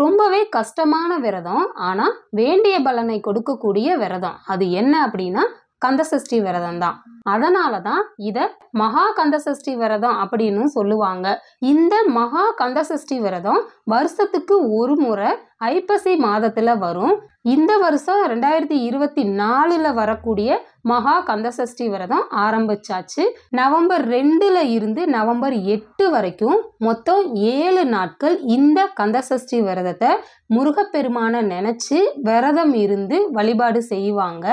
ரொம்பவே கஷ்டமான விரதம் ஆனால் வேண்டிய பலனை கொடுக்கக்கூடிய விரதம் அது என்ன அப்படின்னா கந்தசஷ்டி விரதம் தான் அதனால தான் இதை மகா கந்தசஷ்டி விரதம் அப்படின்னு சொல்லுவாங்க இந்த மகா கந்தசஷ்டி விரதம் வருஷத்துக்கு ஒரு முறை ஐப்பசி மாதத்தில் வரும் இந்த வருஷம் ரெண்டாயிரத்தி இருபத்தி நாலில் வரக்கூடிய மகா கந்தசஷ்டி விரதம் ஆரம்பிச்சாச்சு நவம்பர் ரெண்டில் இருந்து நவம்பர் எட்டு வரைக்கும் மொத்தம் ஏழு நாட்கள் இந்த கந்தசஷ்டி விரதத்தை முருகப்பெருமானை நினச்சி விரதம் இருந்து வழிபாடு செய்வாங்க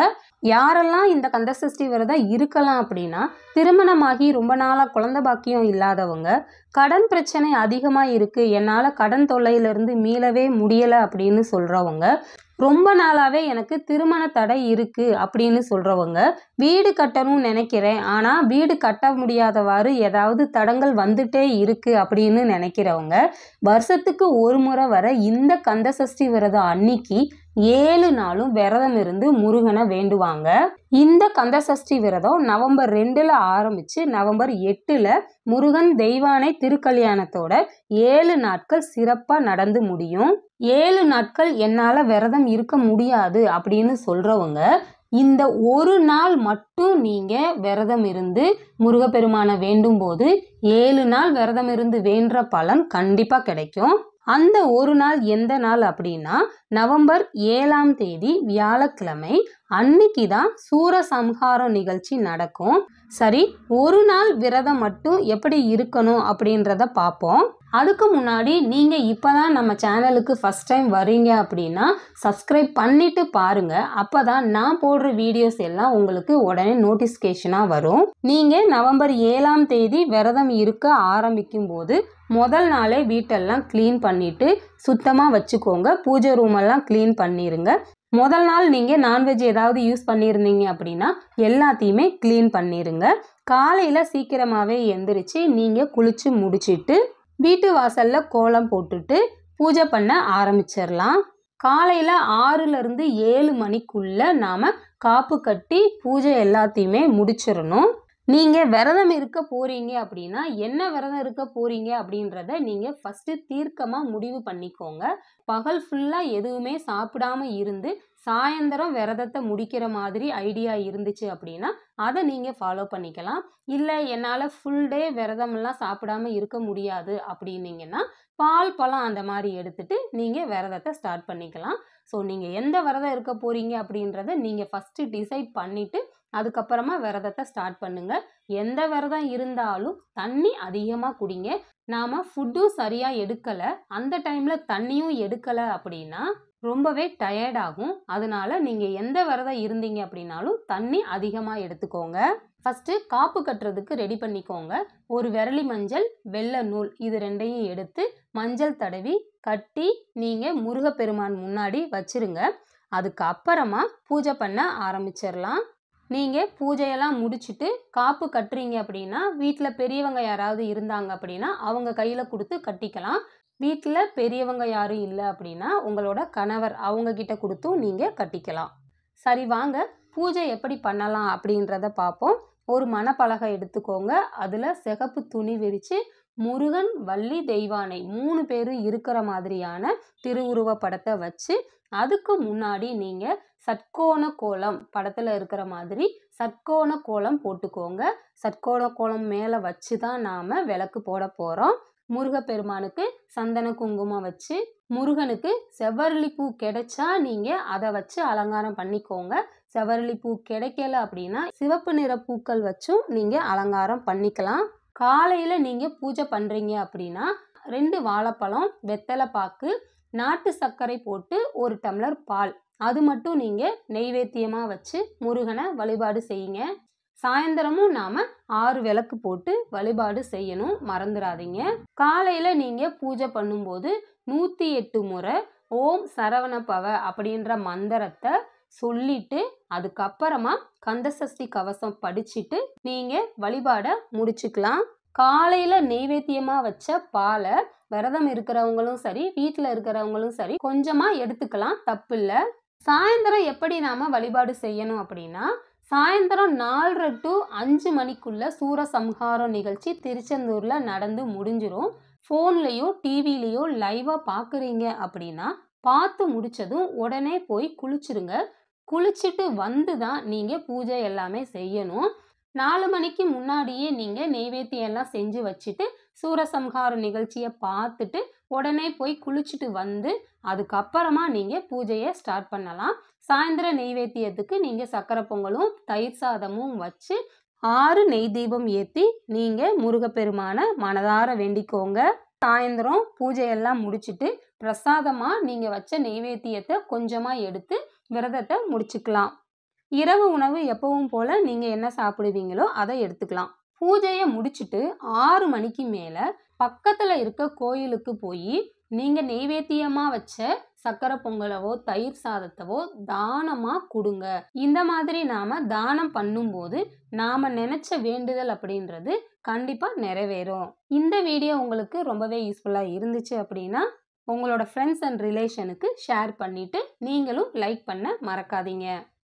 யாரெல்லாம் இந்த கந்தசஷ்டி விரதம் இருக்கலாம் அப்படின்னா திருமணமாகி ரொம்ப நாளாக குழந்த பாக்கியம் இல்லாதவங்க கடன் பிரச்சனை அதிகமாக இருக்குது என்னால் கடன் தொல்லையிலேருந்து மீளவே முடியலை அப்படின்னு சொல்கிறவங்க ரொம்ப நாளாகவே எனக்கு திருமண தடை இருக்குது அப்படின்னு சொல்கிறவங்க வீடு கட்டணும்னு நினைக்கிறேன் ஆனால் வீடு கட்ட முடியாதவாறு ஏதாவது தடங்கள் வந்துட்டே இருக்குது அப்படின்னு நினைக்கிறவங்க வருஷத்துக்கு ஒரு முறை வர இந்த கந்த சஷ்டி விரதம் அன்னைக்கு ஏழு நாளும் விரதம் இருந்து முருகனை வேண்டுவாங்க இந்த கந்தசஷ்டி விரதம் நவம்பர் ரெண்டில் ஆரம்பித்து நவம்பர் எட்டில் முருகன் தெய்வானை திருக்கல்யாணத்தோட ஏழு நாட்கள் சிறப்பாக நடந்து முடியும் ஏழு நாட்கள் என்னால் விரதம் இருக்க முடியாது அப்படின்னு சொல்கிறவங்க இந்த ஒரு நாள் மட்டும் நீங்கள் விரதம் இருந்து முருகப்பெருமானை வேண்டும் போது ஏழு நாள் விரதம் இருந்து வேண்ட பலன் கண்டிப்பாக கிடைக்கும் அந்த ஒரு நாள் எந்த நாள் அப்படின்னா நவம்பர் ஏழாம் தேதி வியாழக்கிழமை அன்னைக்கு தான் சூரசம்ஹாரம் நிகழ்ச்சி நடக்கும் சரி ஒரு நாள் விரதம் மட்டும் எப்படி இருக்கணும் அப்படின்றத பார்ப்போம் அதுக்கு முன்னாடி நீங்கள் இப்போ தான் நம்ம சேனலுக்கு ஃபஸ்ட் டைம் வரீங்க அப்படின்னா சப்ஸ்கிரைப் பண்ணிவிட்டு பாருங்கள் அப்போ தான் நான் போடுற வீடியோஸ் எல்லாம் உங்களுக்கு உடனே நோட்டிஃபிகேஷனாக வரும் நீங்கள் நவம்பர் ஏழாம் தேதி விரதம் இருக்க ஆரம்பிக்கும் போது முதல் நாளே வீட்டெல்லாம் க்ளீன் பண்ணிவிட்டு சுத்தமாக வச்சுக்கோங்க பூஜை ரூமெல்லாம் க்ளீன் பண்ணிடுங்க முதல் நாள் நீங்கள் நான்வெஜ் ஏதாவது யூஸ் பண்ணியிருந்தீங்க அப்படின்னா எல்லாத்தையுமே க்ளீன் பண்ணிடுங்க காலையில் சீக்கிரமாகவே எந்திரிச்சு நீங்கள் குளித்து முடிச்சுட்டு வீட்டு வாசலில் கோலம் போட்டுட்டு பூஜை பண்ண ஆரம்பிச்சிடலாம் காலையில் ஆறுலேருந்து ஏழு மணிக்குள்ளே நாம் காப்பு கட்டி பூஜை எல்லாத்தையுமே முடிச்சிடணும் நீங்கள் விரதம் இருக்க போகிறீங்க அப்படின்னா என்ன விரதம் இருக்க போகிறீங்க அப்படின்றத நீங்கள் ஃபஸ்ட்டு தீர்க்கமாக முடிவு பண்ணிக்கோங்க பகல் ஃபுல்லாக எதுவுமே சாப்பிடாம இருந்து சாயந்தரம் விரதத்தை முடிக்கிற மாதிரி ஐடியா இருந்துச்சு அப்படின்னா அதை நீங்கள் ஃபாலோ பண்ணிக்கலாம் இல்லை என்னால் ஃபுல் டே விரதமெல்லாம் சாப்பிடாம இருக்க முடியாது அப்படின்னீங்கன்னா பால் பழம் அந்த மாதிரி எடுத்துட்டு நீங்கள் விரதத்தை ஸ்டார்ட் பண்ணிக்கலாம் ஸோ நீங்கள் எந்த விரதம் இருக்க போகிறீங்க அப்படின்றத நீங்கள் ஃபஸ்ட்டு டிசைட் பண்ணிவிட்டு அதுக்கப்புறமா விரதத்தை ஸ்டார்ட் பண்ணுங்கள் எந்த விரதம் இருந்தாலும் தண்ணி அதிகமாக குடிங்க நாம் ஃபுட்டும் சரியாக எடுக்கலை அந்த டைமில் தண்ணியும் எடுக்கலை அப்படின்னா ரொம்பவே டயர்ட் ஆகும் அதனால நீங்கள் எந்த விரதம் இருந்தீங்க அப்படின்னாலும் தண்ணி அதிகமாக எடுத்துக்கோங்க ஃபஸ்ட்டு காப்பு கட்டுறதுக்கு ரெடி பண்ணிக்கோங்க ஒரு விரலி மஞ்சள் வெள்ளை நூல் இது ரெண்டையும் எடுத்து மஞ்சள் தடவி கட்டி நீங்கள் முருகப்பெருமான் முன்னாடி வச்சிருங்க அதுக்கு அப்புறமா பூஜை பண்ண ஆரம்பிச்சிடலாம் நீங்கள் பூஜையெல்லாம் முடிச்சுட்டு காப்பு கட்டுறீங்க அப்படின்னா வீட்டில் பெரியவங்க யாராவது இருந்தாங்க அப்படின்னா அவங்க கையில் கொடுத்து கட்டிக்கலாம் வீட்டில் பெரியவங்க யாரும் இல்லை அப்படின்னா உங்களோட கணவர் அவங்கக்கிட்ட கொடுத்தும் நீங்கள் கட்டிக்கலாம் சரி வாங்க பூஜை எப்படி பண்ணலாம் அப்படின்றத பார்ப்போம் ஒரு மணப்பலகை எடுத்துக்கோங்க அதில் சிகப்பு துணி விரித்து முருகன் வள்ளி தெய்வானை மூணு பேரும் இருக்கிற மாதிரியான திருவுருவ படத்தை வச்சு அதுக்கு முன்னாடி நீங்கள் சட்கோண கோலம் படத்தில் இருக்கிற மாதிரி சட்கோண கோலம் போட்டுக்கோங்க சட்கோண கோலம் மேலே வச்சு தான் நாம் விளக்கு போட போகிறோம் முருகப்பெருமானுக்கு சந்தன குங்குமம் வச்சு முருகனுக்கு செவ்வரளி பூ கிடைச்சா நீங்கள் அதை வச்சு அலங்காரம் பண்ணிக்கோங்க செவ்வரளி பூ கிடைக்கல அப்படின்னா சிவப்பு நிற பூக்கள் வச்சும் நீங்கள் அலங்காரம் பண்ணிக்கலாம் காலையில் நீங்கள் பூஜை பண்ணுறீங்க அப்படின்னா ரெண்டு வாழைப்பழம் வெத்தலை பாக்கு நாட்டு சர்க்கரை போட்டு ஒரு டம்ளர் பால் அது மட்டும் நீங்கள் நெய்வேத்தியமாக வச்சு முருகனை வழிபாடு செய்யுங்க சாயந்தரமும் நாம் ஆறு விளக்கு போட்டு வழிபாடு செய்யணும் மறந்துடாதீங்க காலையில் நீங்கள் பூஜை பண்ணும்போது நூற்றி எட்டு முறை ஓம் சரவண பவ அப்படின்ற மந்திரத்தை சொல்லிட்டு அதுக்கப்புறமா கந்தசஷ்டி கவசம் படிச்சுட்டு நீங்கள் வழிபாடை முடிச்சுக்கலாம் காலையில் நெய்வேத்தியமாக வச்ச பாலை விரதம் இருக்கிறவங்களும் சரி வீட்டில் இருக்கிறவங்களும் சரி கொஞ்சமாக எடுத்துக்கலாம் தப்பு இல்லை சாயந்தரம் எப்படி நாம் வழிபாடு செய்யணும் அப்படின்னா சாயந்தரம் நாலரை டு அஞ்சு மணிக்குள்ளே சூரசம்ஹாரம் நிகழ்ச்சி திருச்செந்தூரில் நடந்து முடிஞ்சிடும் ஃபோன்லேயோ டிவிலேயோ லைவாக பார்க்குறீங்க அப்படின்னா பார்த்து முடித்ததும் உடனே போய் குளிச்சுருங்க குளிச்சுட்டு வந்து தான் நீங்கள் பூஜை எல்லாமே செய்யணும் நாலு மணிக்கு முன்னாடியே நீங்கள் நெய்வேத்தியம் எல்லாம் செஞ்சு வச்சுட்டு சூரசம்ஹார நிகழ்ச்சியை பார்த்துட்டு உடனே போய் குளிச்சுட்டு வந்து அதுக்கப்புறமா நீங்கள் பூஜையை ஸ்டார்ட் பண்ணலாம் சாயந்தர நெய்வேத்தியத்துக்கு நீங்கள் சக்கரை பொங்கலும் தயிர் சாதமும் வச்சு ஆறு நெய் தீபம் ஏற்றி நீங்கள் முருகப்பெருமான மனதார வேண்டிக்கோங்க சாயந்தரம் பூஜையெல்லாம் முடிச்சுட்டு பிரசாதமாக நீங்கள் வச்ச நெய்வேத்தியத்தை கொஞ்சமாக எடுத்து விரதத்தை முடிச்சுக்கலாம் இரவு உணவு எப்பவும் போல் நீங்கள் என்ன சாப்பிடுவீங்களோ அதை எடுத்துக்கலாம் பூஜையை முடிச்சுட்டு ஆறு மணிக்கு மேலே பக்கத்தில் இருக்க கோயிலுக்கு போய் நீங்கள் நெய்வேத்தியமாக வச்ச சக்கரை பொங்கலவோ தயிர் சாதத்தவோ தானமாக கொடுங்க இந்த மாதிரி நாம் தானம் பண்ணும்போது நாம் நினச்ச வேண்டுதல் அப்படின்றது கண்டிப்பாக நிறைவேறும் இந்த வீடியோ உங்களுக்கு ரொம்பவே யூஸ்ஃபுல்லாக இருந்துச்சு அப்படின்னா உங்களோட ஃப்ரெண்ட்ஸ் அண்ட் ரிலேஷனுக்கு ஷேர் பண்ணிவிட்டு நீங்களும் லைக் பண்ண மறக்காதீங்க